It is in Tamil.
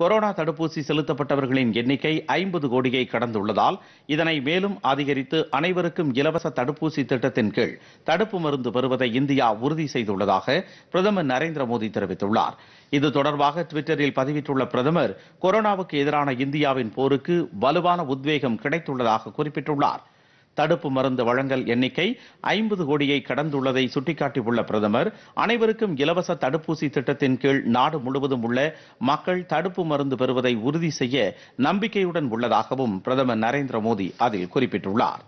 கொரோனா தடுப்பூசி செலுத்தப்பட்டவர்களின் எண்ணிக்கை ஐம்பது கோடியை கடந்துள்ளதால் இதனை மேலும் அதிகரித்து அனைவருக்கும் இலவச தடுப்பூசி திட்டத்தின் கீழ் தடுப்பு மருந்து பெறுவதை இந்தியா உறுதி செய்துள்ளதாக பிரதமர் நரேந்திர மோடி தெரிவித்துள்ளார் இது தொடர்பாக டுவிட்டரில் பதிவிட்டுள்ள பிரதமர் கொரோனாவுக்கு எதிரான இந்தியாவின் போருக்கு வலுவான உத்வேகம் கிடைத்துள்ளதாக குறிப்பிட்டுள்ளார் தடுப்பு மருந்து வழங்கல் எண்ணிக்கை ஐம்பது கோடியை கடந்துள்ளதை சுட்டிக்காட்டியுள்ள பிரதமர் அனைவருக்கும் இலவச தடுப்பூசி திட்டத்தின் கீழ் நாடு முழுவதும் உள்ள மக்கள் தடுப்பு மருந்து பெறுவதை உறுதி செய்ய நம்பிக்கையுடன் உள்ளதாகவும் பிரதமர் நரேந்திர மோடி அதில் குறிப்பிட்டுள்ளார்